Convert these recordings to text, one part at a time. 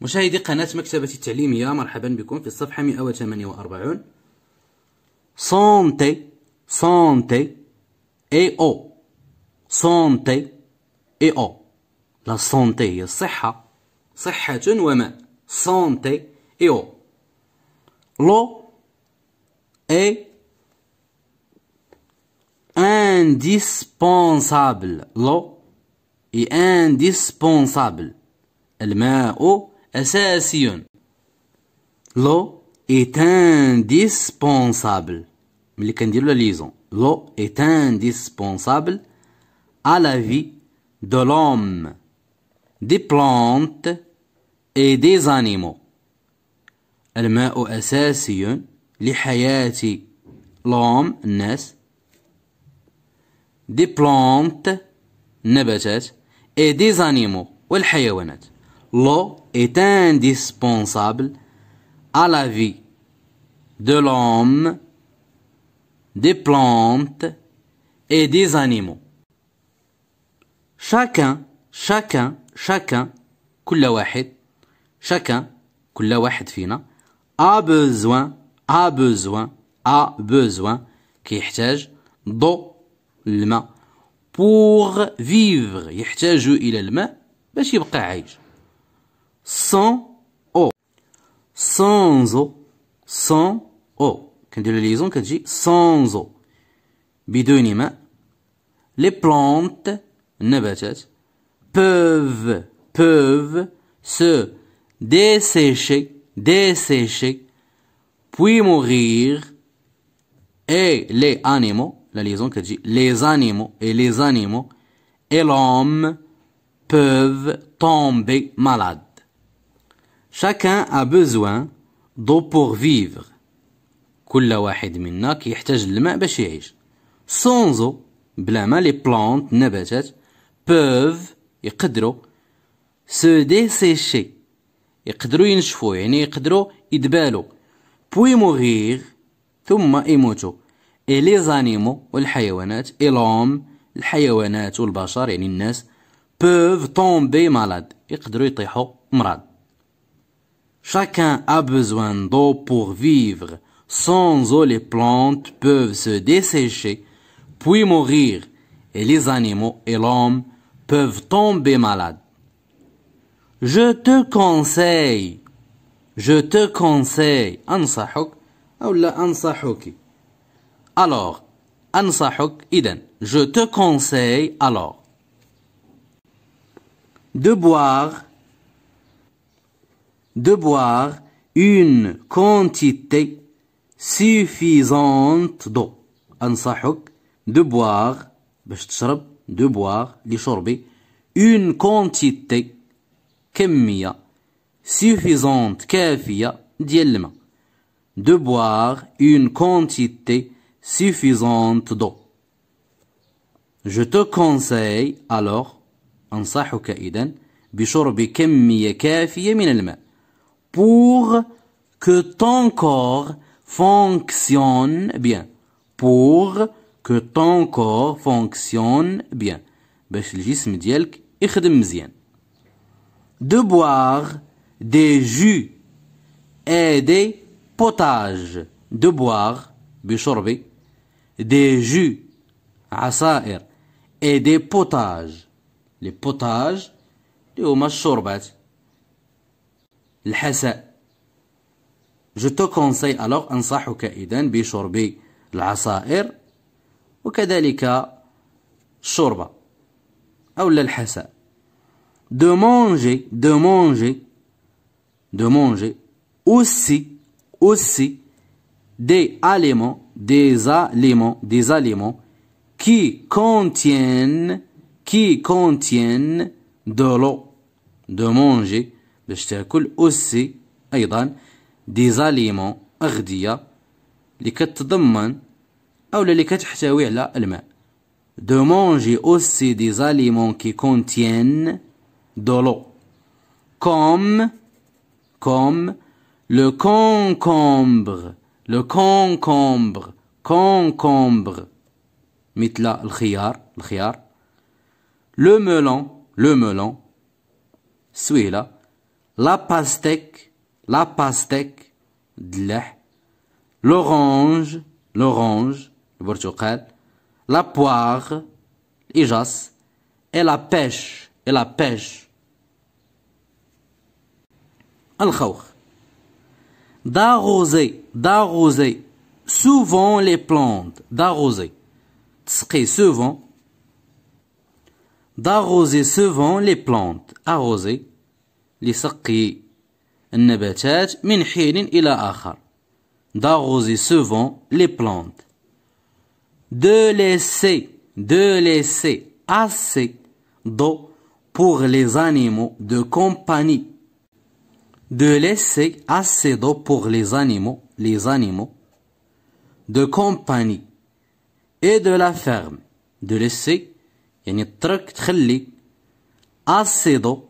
مشاهدي قناة مكتبة التعليمية مرحبا بكم في الصفحة 148 سونتي سونتي اي او سونتي اي او لا سونتي هي الصحة صحة وماء سونتي اي او لو اي انديسبونسابل لو اي انديسبونسابل الماء أساسي لو إتان إنديسبونسابل ملي كنديرو لا ليزون لو إتان إنديسبونسابل ا لا في دو لوم دي plantes إي des animaux. الماء أساسي لحياة لوم الناس, دي plantes, نباتات, إي des animaux, والحيوانات. L'eau est indispensable à la vie de l'homme, des plantes et des animaux. Chacun, chacun, chacun, chacun, a besoin, a besoin, a besoin, qui d'eau, pour vivre, il a l'ma, sans o. Sans eau, Sans o. كندير liaison ليزون كتجي sans o. بدون Les plantes, النباتات, peuvent, peuvent se dessécher, dessécher, puis mourir. Et les animaux, la liaison que dit les animaux et les animaux et l'homme peuvent tomber malades. Chacun a besoin d'eau pour vivre. كل واحد منا كيحتاج الماء باش يعيش. Sans eau, بلا ما لي بلانت نباتات peuvent يقدروا se dessécher. يقدروا ينشفوا يعني يقدروا يدبالوا. Puis mourir, ثم يموتوا. Et les animaux والحيوانات et l'homme الحيوانات والبشر يعني الناس peuvent tomber malade يقدروا يطيحوا مرض. Chacun a besoin d'eau pour vivre. Sans eau, les plantes peuvent se dessécher, puis mourir, et les animaux et l'homme peuvent tomber malades. Je te conseille, je te conseille, ansahuk, ou la Alors, ansahuk, iden. je te conseille alors de boire de boire une quantité suffisante d'eau. أنصحك de boire de de boire une quantité kemia, suffisante kafiya de boire une quantité suffisante d'eau. Je te conseille alors en kemia pour que ton corps fonctionne bien. Pour que ton corps fonctionne bien. De boire des jus et des potages. De boire des jus عصائر et des potages. Les potages اللي هما je te conseille alors de manger de manger de manger aussi aussi des aliments des aliments des aliments qui contiennent qui contiennent de l'eau de manger باش تاكل اوسي ايضا دي زاليمون اغذيه اللي كتضمن او اللي كتحتوي على الماء دو مونجي اوسي دي زاليمون كي كونتيان دولو كوم كوم لو كونكومبر لو كونكومبر كونكومبر مثل الخيار الخيار لو ميلون لو ميلون سويله la pastèque, la pastèque, l'orange, l'orange, le la poire, l'ijas, et la pêche, et la pêche. al D'arroser, d'arroser souvent les plantes, d'arroser. Tsqi souvent. D'arroser souvent les plantes, arroser. لسقي من حين d'arroser souvent les plantes de laisser de laisser assez d'eau pour les animaux de compagnie de laisser assez d'eau pour les animaux les animaux de compagnie et de la ferme de laisser يعني تخلي assez d'eau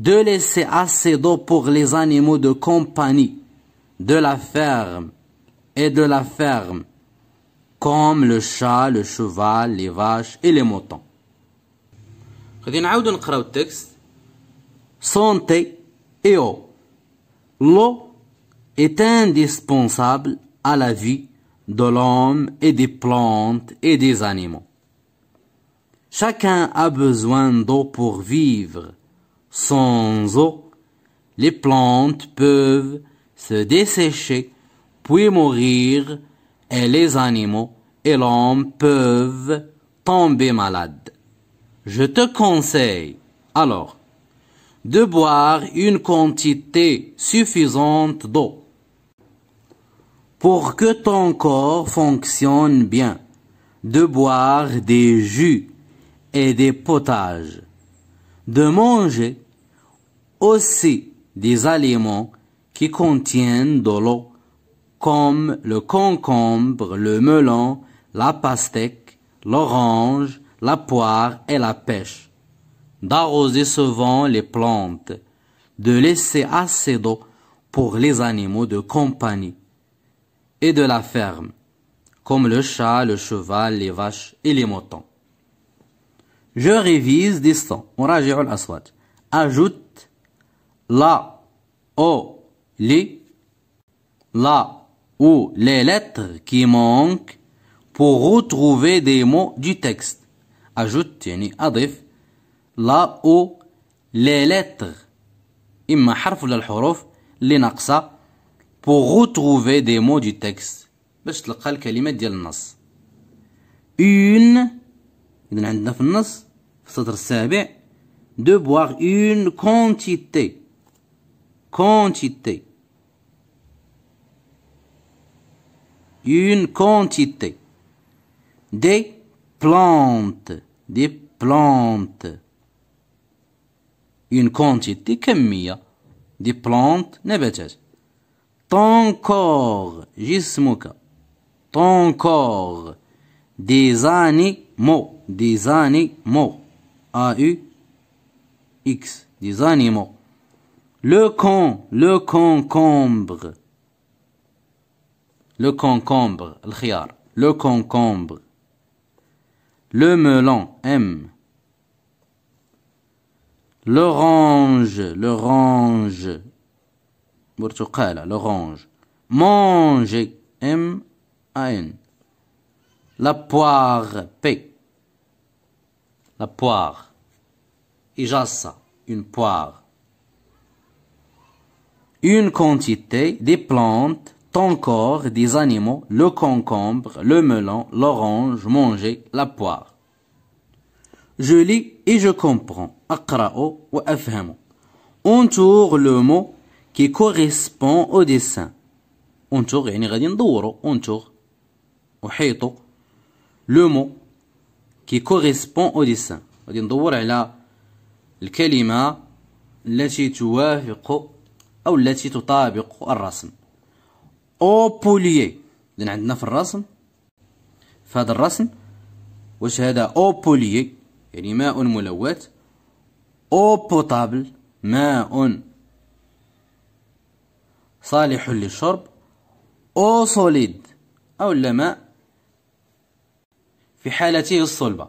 de laisser assez d'eau pour les animaux de compagnie de la ferme et de la ferme, comme le chat, le cheval, les vaches et les moutons. Santé et eau. L'eau est indispensable à la vie de l'homme et des plantes et des animaux. Chacun a besoin d'eau pour vivre sans eau, les plantes peuvent se dessécher puis mourir et les animaux et l'homme peuvent tomber malades. Je te conseille alors de boire une quantité suffisante d'eau pour que ton corps fonctionne bien, de boire des jus et des potages, de manger aussi des aliments qui contiennent de l'eau, comme le concombre, le melon, la pastèque, l'orange, la poire et la pêche. D'arroser souvent les plantes, de laisser assez d'eau pour les animaux de compagnie et de la ferme, comme le chat, le cheval, les vaches et les moutons. Je révise distant. Ajoute la, o, les, la ou les lettres qui manquent pour retrouver des mots du texte. Ajoute, يعني Adif. la ou les lettres إما al ولا l'inaksa pour retrouver des mots du texte باش تلقى dit le nas. une le dans de boire une quantité une quantité. Des plantes. Des plantes. Une quantité كمية. Des plantes نباتات. Ton corps. Jismuka. Ton corps. Des animaux. Des animaux. A-U-X. Des animaux. Le con, le concombre. Le concombre, le Le concombre. Le melon, M. L'orange, l'orange. l'orange. Mange, M, A, N. La poire, P. La poire. Ijassa, une poire une quantité, des plantes, ton des animaux, le concombre, le melon, l'orange, manger, la poire. Je lis et je comprends. ou ou On Entoure le mot qui correspond au dessin. Entoure, yani غادي Entoure. Le mot qui correspond au dessin. غادي ندور التي توافق أو التي تطابق الرسم أو بوليي إذن عندنا في الرسم في هذا الرسم واش هذا أو بوليي يعني ماء ملوث أو بوتابل ماء صالح للشرب أو سوليد أو ماء في حالته الصلبة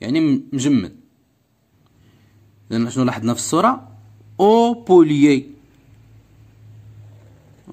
يعني مجمد لأن شنو لاحظنا في الصورة أو بوليي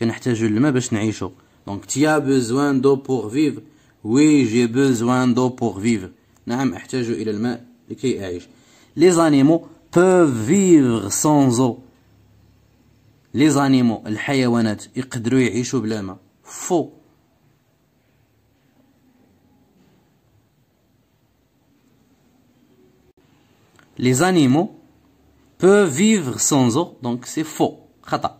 كنحتاجو الماء باش نعيشو دونك تيا بوزوان دو بوغ فيف وي جي بوزوان دو بوغ فيف نعم احتاج الى الماء لكي اعيش لي زانيمو بوف فيفغ سون زو لي زانيمو الحيوانات يقدروا يعيشوا بلا ماء فو لي زانيمو بو فيفغ سون زو دونك سي فو خطأ.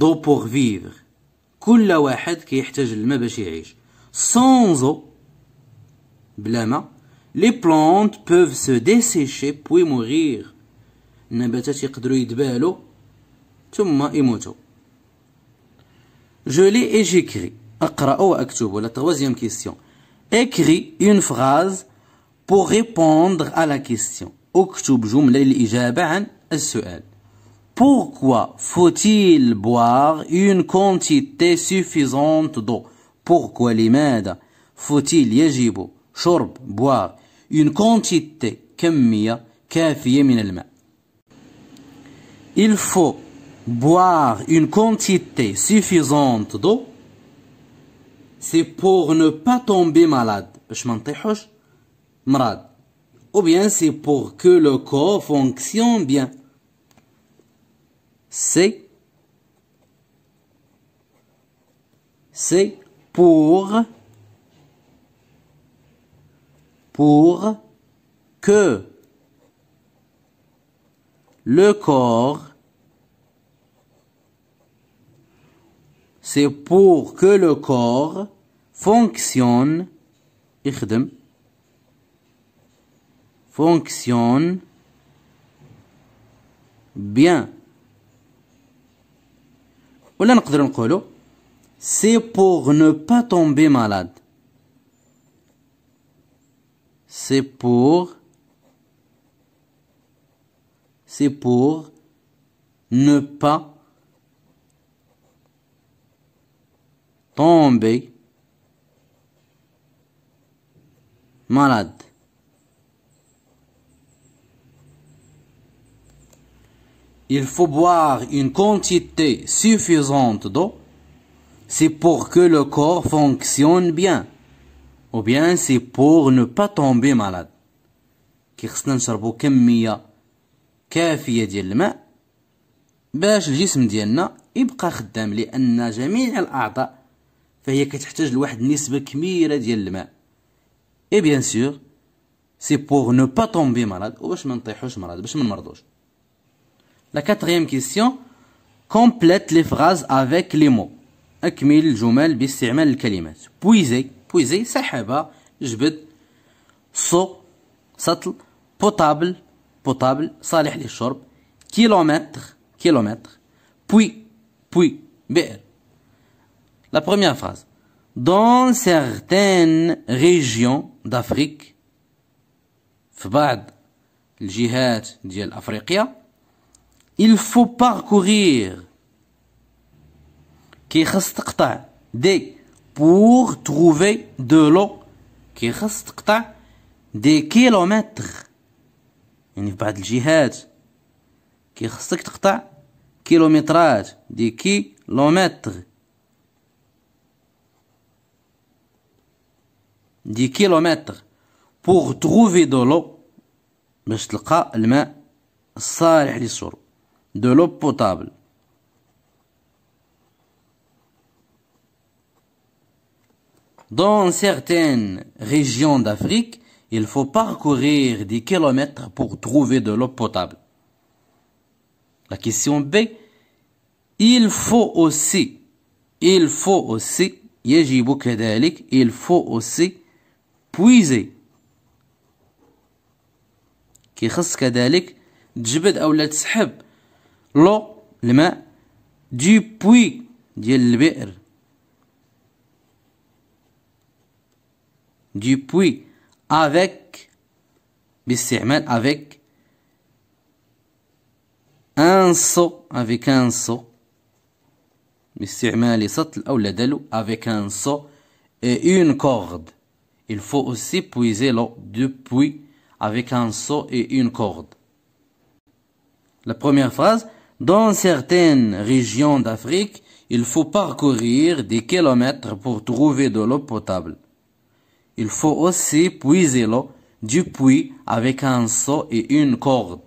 دو بوغ فيفغ كل واحد كيحتاج الماء باش يعيش زو بلا ما لي بلونت بوف سو ديسيشي بوي موغيغ النباتات يقدروا يدبالوا ثم يموتوا جو لي ايجيكري أقرأ وأكتب. لا توازيام كيسيون اكري اون فراز بو ريبوندغ ا لا كيسيون اكتب جملة للإجابة عن السؤال. Pourquoi faut-il boire une quantité suffisante d'eau Pourquoi les faut-il shorb, boire une quantité كمية كافية Il faut boire une quantité suffisante d'eau c'est pour ne pas tomber malade ou bien c'est pour que le corps fonctionne bien c'est c'est pour pour que le corps c'est pour que le corps fonctionne fonctionne bien c'est pour ne pas tomber malade c'est pour ne pas tomber malade il faut boire une quantité suffisante d'eau, c'est pour que le corps fonctionne bien, ou bien c'est pour ne pas tomber malade. كي خصنا نشربو كمية كافية ديال الماء باش الجسم ديالنا يبقى خدام لأن جميع الأعضاء فهي كتحتاج لواحد النسبة كبيرة ديال الماء اي بيان سور سي بوغ نو با طومبي مرض وباش ما نطيحوش مرض باش ما نمرضوش La quatrième question, complète les phrases avec les mots. أكمل الجمل باستعمال kalimat. Puiser, puiser, sahaba, jbed, so, satl, potable, potable, صالح للشرب, kilomètre, kilomètre, puis, puis, Be'er. La première phrase. Dans certaines régions d'Afrique, في بعض الجهات ديال il faut parcourir qui des pour trouver de l'eau qui des kilomètres il n'y a pas de jihad qui kilométrage des kilomètres des kilomètres pour trouver de l'eau mais je le cas le main صالح للشرب de l'eau potable. Dans certaines régions d'Afrique, il faut parcourir des kilomètres pour trouver de l'eau potable. La question B, il faut aussi, il faut aussi, il faut aussi puiser. كيخص كذلك تجبد l'eau, الماء du puits ديال البئر du puits avec باستعمال avec un seau avec un seau avec un seau et une corde il faut aussi puiser l'eau du puits avec un seau et une corde la première phrase dans certaines régions d'Afrique, il faut parcourir des kilomètres pour trouver de l'eau potable. Il faut aussi puiser l'eau du puits avec un seau et une corde.